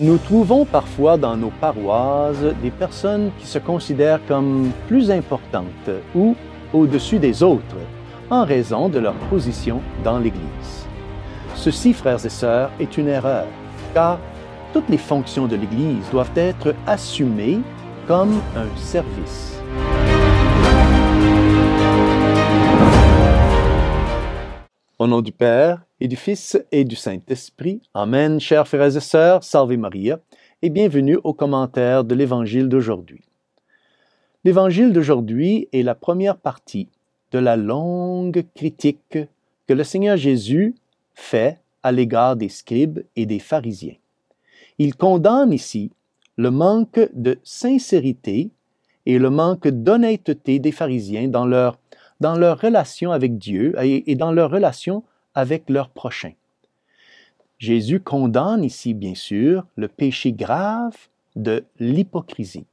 Nous trouvons parfois dans nos paroisses des personnes qui se considèrent comme plus importantes ou au-dessus des autres en raison de leur position dans l'Église. Ceci, frères et sœurs, est une erreur, car toutes les fonctions de l'Église doivent être assumées comme un service. Au nom du Père, et du Fils et du Saint-Esprit. Amen, chers frères et sœurs, salve Maria, et bienvenue au commentaire de l'Évangile d'aujourd'hui. L'Évangile d'aujourd'hui est la première partie de la longue critique que le Seigneur Jésus fait à l'égard des scribes et des pharisiens. Il condamne ici le manque de sincérité et le manque d'honnêteté des pharisiens dans leur, dans leur relation avec Dieu et dans leur relation avec leur prochain. Jésus condamne ici, bien sûr, le péché grave de l'hypocrisie.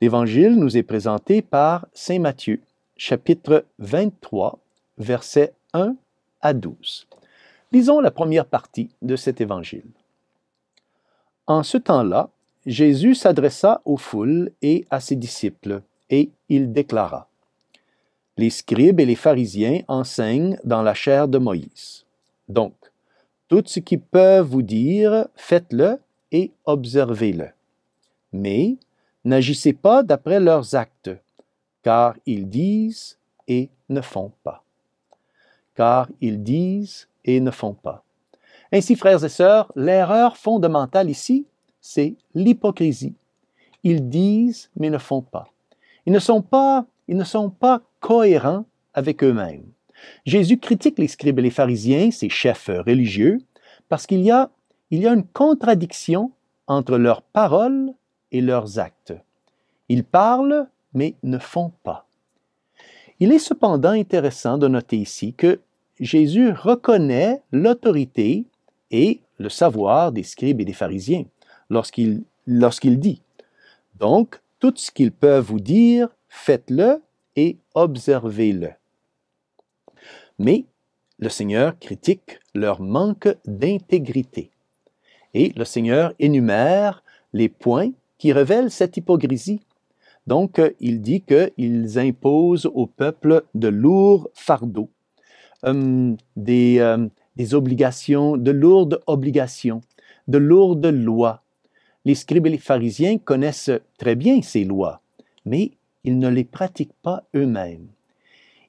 L'Évangile nous est présenté par Saint Matthieu, chapitre 23, versets 1 à 12. Lisons la première partie de cet Évangile. En ce temps-là, Jésus s'adressa aux foules et à ses disciples, et il déclara les scribes et les pharisiens enseignent dans la chair de Moïse. Donc, tout ce qu'ils peuvent vous dire, faites-le et observez-le. Mais n'agissez pas d'après leurs actes, car ils disent et ne font pas. Car ils disent et ne font pas. Ainsi, frères et sœurs, l'erreur fondamentale ici, c'est l'hypocrisie. Ils disent mais ne font pas. Ils ne sont pas, ils ne sont pas cohérents avec eux-mêmes. Jésus critique les scribes et les pharisiens, ces chefs religieux, parce qu'il y a, y a une contradiction entre leurs paroles et leurs actes. Ils parlent, mais ne font pas. Il est cependant intéressant de noter ici que Jésus reconnaît l'autorité et le savoir des scribes et des pharisiens lorsqu'il dit. Donc, tout ce qu'ils peuvent vous dire, faites-le, et observez-le. Mais le Seigneur critique leur manque d'intégrité. Et le Seigneur énumère les points qui révèlent cette hypocrisie. Donc, il dit qu'ils imposent au peuple de lourds fardeaux, hum, des, hum, des obligations, de lourdes obligations, de lourdes lois. Les scribes et les pharisiens connaissent très bien ces lois, mais ils ne les pratiquent pas eux-mêmes.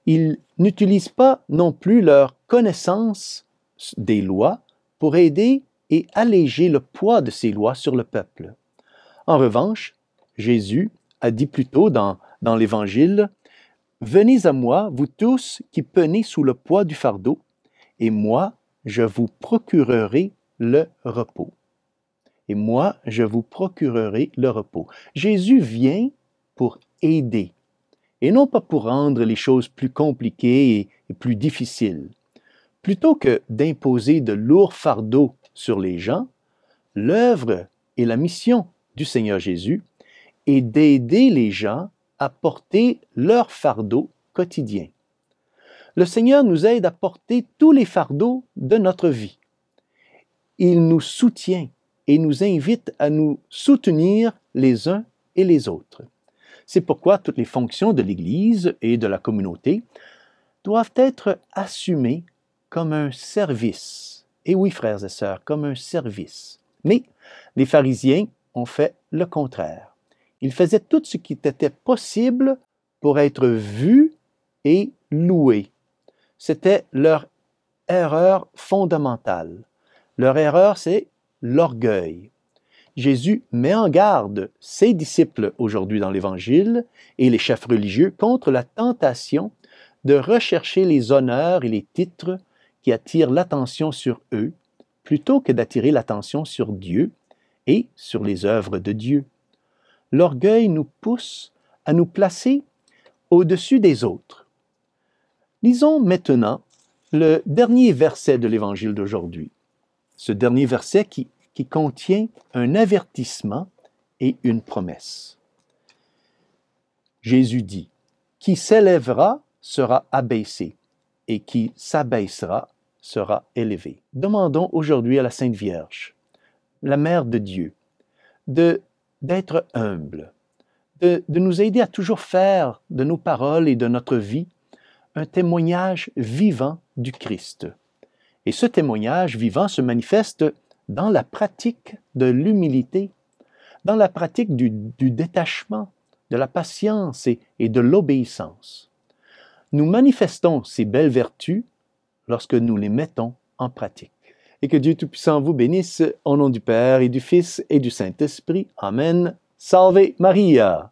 Ils n'utilisent pas non plus leur connaissance des lois pour aider et alléger le poids de ces lois sur le peuple. En revanche, Jésus a dit plus tôt dans, dans l'Évangile, Venez à moi, vous tous qui penez sous le poids du fardeau, et moi, je vous procurerai le repos. Et moi, je vous procurerai le repos. Jésus vient pour aider, et non pas pour rendre les choses plus compliquées et, plus difficiles. Plutôt que d'imposer de lourds fardeaux sur les gens, l'œuvre et la mission du Seigneur Jésus est d'aider les gens à porter leur fardeau quotidien. Le Seigneur nous aide à porter tous les fardeaux de notre vie. Il nous soutient et nous invite à nous soutenir les uns et les autres. C'est pourquoi toutes les fonctions de l'Église et de la communauté doivent être assumées comme un service. Et oui, frères et sœurs, comme un service. Mais les pharisiens ont fait le contraire. Ils faisaient tout ce qui était possible pour être vus et loués. C'était leur erreur fondamentale. Leur erreur, c'est l'orgueil. Jésus met en garde ses disciples aujourd'hui dans l'Évangile et les chefs religieux contre la tentation de rechercher les honneurs et les titres qui attirent l'attention sur eux plutôt que d'attirer l'attention sur Dieu et sur les œuvres de Dieu. L'orgueil nous pousse à nous placer au-dessus des autres. Lisons maintenant le dernier verset de l'Évangile d'aujourd'hui. Ce dernier verset qui qui contient un avertissement et une promesse. Jésus dit, Qui s'élèvera sera abaissé, et qui s'abaissera sera élevé. Demandons aujourd'hui à la Sainte Vierge, la Mère de Dieu, de, d'être humble, de, de nous aider à toujours faire de nos paroles et de notre vie un témoignage vivant du Christ. Et ce témoignage vivant se manifeste dans la pratique de l'humilité, dans la pratique du, détachement, de la patience et, et de l'obéissance. Nous manifestons ces belles vertus lorsque nous les mettons en pratique. Et que Dieu Tout-Puissant vous bénisse, au nom du Père et du Fils et du Saint-Esprit. Amen. Salve Maria!